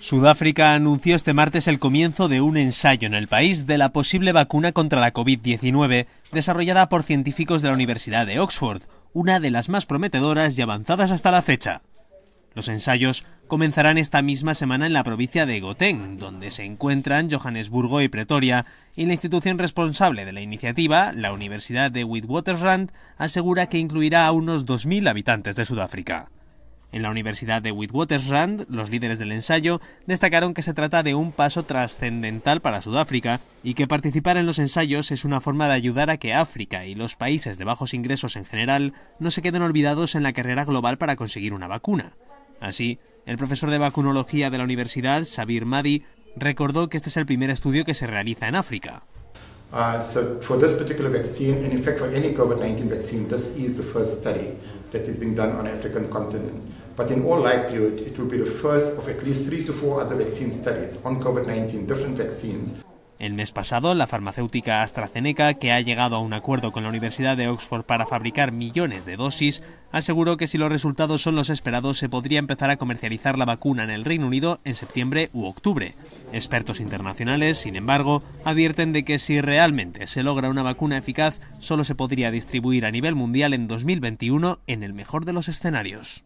Sudáfrica anunció este martes el comienzo de un ensayo en el país de la posible vacuna contra la COVID-19 desarrollada por científicos de la Universidad de Oxford, una de las más prometedoras y avanzadas hasta la fecha. Los ensayos comenzarán esta misma semana en la provincia de Goten, donde se encuentran Johannesburgo y Pretoria, y la institución responsable de la iniciativa, la Universidad de Witwatersrand, asegura que incluirá a unos 2.000 habitantes de Sudáfrica. En la Universidad de Witwatersrand, los líderes del ensayo destacaron que se trata de un paso trascendental para Sudáfrica y que participar en los ensayos es una forma de ayudar a que África y los países de bajos ingresos en general no se queden olvidados en la carrera global para conseguir una vacuna. Así, el profesor de vacunología de la universidad, Sabir Madi, recordó que este es el primer estudio que se realiza en África. COVID-19, El mes pasado, la farmacéutica AstraZeneca, que ha llegado a un acuerdo con la Universidad de Oxford para fabricar millones de dosis, aseguró que si los resultados son los esperados, se podría empezar a comercializar la vacuna en el Reino Unido en septiembre u octubre. Expertos internacionales, sin embargo, advierten de que si realmente se logra una vacuna eficaz, solo se podría distribuir a nivel mundial en 2021 en el mejor de los escenarios.